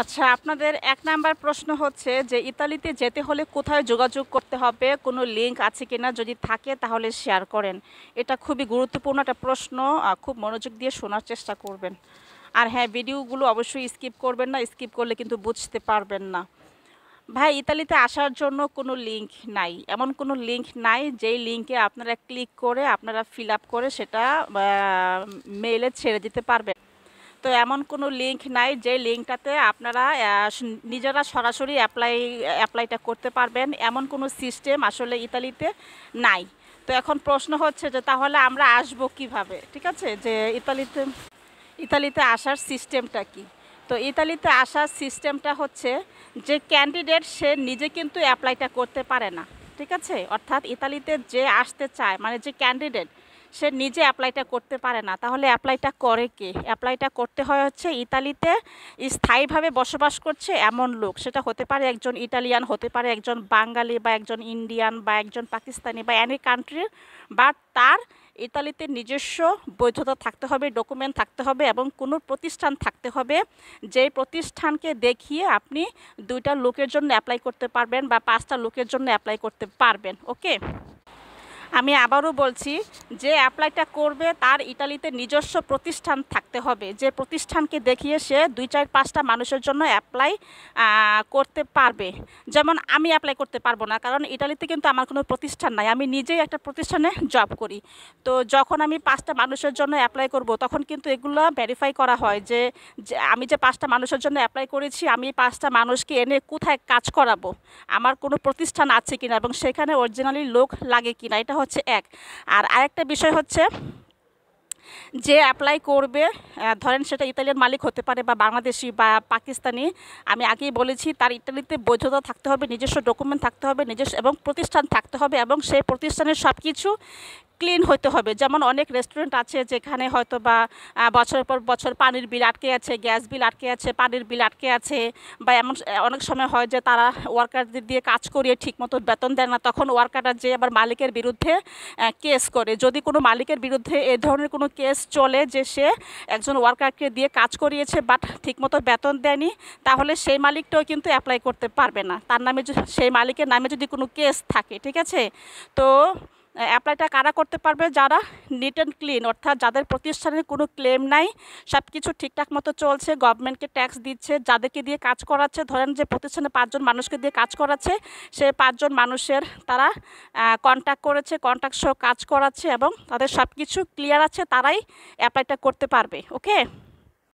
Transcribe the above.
আচ্ছা আপনাদের এক নাম্বার প্রশ্ন হচ্ছে যে ইতালিতে যেতে হলে কোথায় যোগাযোগ করতে হবে কোনো লিঙ্ক আছে কিনা যদি থাকে তাহলে শেয়ার করেন এটা খুবই গুরুত্বপূর্ণ একটা প্রশ্ন খুব মনোযোগ দিয়ে শোনার চেষ্টা করবেন আর হ্যাঁ ভিডিওগুলো অবশ্যই স্কিপ করবেন না স্কিপ করলে কিন্তু বুঝতে পারবেন না ভাই ইতালিতে আসার জন্য কোনো লিঙ্ক নাই এমন কোনো লিঙ্ক নাই যেই লিঙ্কে আপনারা ক্লিক করে আপনারা ফিল আপ করে সেটা মেলে ছেড়ে দিতে পারবেন তো এমন কোনো লিঙ্ক নাই যে লিঙ্কটাতে আপনারা নিজেরা সরাসরি অ্যাপ্লাই অ্যাপ্লাইটা করতে পারবেন এমন কোনো সিস্টেম আসলে ইতালিতে নাই তো এখন প্রশ্ন হচ্ছে যে তাহলে আমরা আসব কিভাবে ঠিক আছে যে ইতালিতে ইতালিতে আসার সিস্টেমটা কি তো ইতালিতে আসার সিস্টেমটা হচ্ছে যে ক্যান্ডিডেট সে নিজে কিন্তু অ্যাপ্লাইটা করতে পারে না ঠিক আছে অর্থাৎ ইতালিতে যে আসতে চায় মানে যে ক্যান্ডিডেট সে নিজে অ্যাপ্লাইটা করতে পারে না তাহলে অ্যাপ্লাইটা করে কে অ্যাপ্লাইটা করতে হয় হচ্ছে ইতালিতে স্থায়ীভাবে বসবাস করছে এমন লোক সেটা হতে পারে একজন ইটালিয়ান হতে পারে একজন বাঙালি বা একজন ইন্ডিয়ান বা একজন পাকিস্তানি বা এনি কান্ট্রির বা তার ইতালিতে নিজস্ব বৈধতা থাকতে হবে ডকুমেন্ট থাকতে হবে এবং কোনো প্রতিষ্ঠান থাকতে হবে যে প্রতিষ্ঠানকে দেখিয়ে আপনি দুইটা লোকের জন্য অ্যাপ্লাই করতে পারবেন বা পাঁচটা লোকের জন্য অ্যাপ্লাই করতে পারবেন ওকে আমি আবারও বলছি যে অ্যাপ্লাইটা করবে তার ইটালিতে নিজস্ব প্রতিষ্ঠান থাকতে হবে যে প্রতিষ্ঠানকে দেখিয়ে সে দুই চার পাঁচটা মানুষের জন্য অ্যাপ্লাই করতে পারবে যেমন আমি অ্যাপ্লাই করতে পারবো না কারণ ইটালিতে কিন্তু আমার কোনো প্রতিষ্ঠান নাই আমি নিজেই একটা প্রতিষ্ঠানে জব করি তো যখন আমি পাঁচটা মানুষের জন্য অ্যাপ্লাই করব তখন কিন্তু এগুলো ভেরিফাই করা হয় যে আমি যে পাঁচটা মানুষের জন্য অ্যাপ্লাই করেছি আমি পাঁচটা মানুষকে এনে কোথায় কাজ করাবো আমার কোনো প্রতিষ্ঠান আছে কিনা এবং সেখানে অরিজিনালি লোক লাগে কিনা এটা হচ্ছে এক আর আরেকটা বিষয় হচ্ছে যে অ্যাপ্লাই করবে ধরেন সেটা ইতালিয়ান মালিক হতে পারে বা বাংলাদেশি বা পাকিস্তানি আমি আগেই বলেছি তার ইতালিতে বৈধতা থাকতে হবে নিজস্ব ডকুমেন্ট থাকতে হবে নিজস্ব এবং প্রতিষ্ঠান থাকতে হবে এবং সেই প্রতিষ্ঠানের সব কিছু ক্লিন হতে হবে যেমন অনেক রেস্টুরেন্ট আছে যেখানে হয়তো বা বছর পর বছর পানির বিল আটকে আছে গ্যাস বিল আটকে আছে পানির বিল আটকে আছে বা এমন অনেক সময় হয় যে তারা ওয়ার্কারদের দিয়ে কাজ করিয়ে ঠিক মতো বেতন দেয় না তখন ওয়ার্কাররা যে আবার মালিকের বিরুদ্ধে কেস করে যদি কোনো মালিকের বিরুদ্ধে এ ধরনের কোনো কেস কেস চলে যে সে একজন ওয়ার্কারকে দিয়ে কাজ করিয়েছে বাট ঠিকমতো বেতন দেয়নি তাহলে সেই মালিকটাও কিন্তু অ্যাপ্লাই করতে পারবে না তার নামে সেই মালিকের নামে যদি কোনো কেস থাকে ঠিক আছে তো অ্যাপ্লাইটা কারা করতে পারবে যারা নিট অ্যান্ড ক্লিন অর্থাৎ যাদের প্রতিষ্ঠানের কোনো ক্লেম নাই সব কিছু ঠিকঠাক মতো চলছে গভর্নমেন্টকে ট্যাক্স দিচ্ছে যাদেরকে দিয়ে কাজ করাচ্ছে ধরেন যে প্রতিষ্ঠানে পাঁচজন মানুষকে দিয়ে কাজ করাচ্ছে সে পাঁচজন মানুষের তারা কন্ট্যাক্ট করেছে কন্ট্যাক্ট সহ কাজ করাচ্ছে এবং তাদের সব কিছু ক্লিয়ার আছে তারাই অ্যাপ্লাইটা করতে পারবে ওকে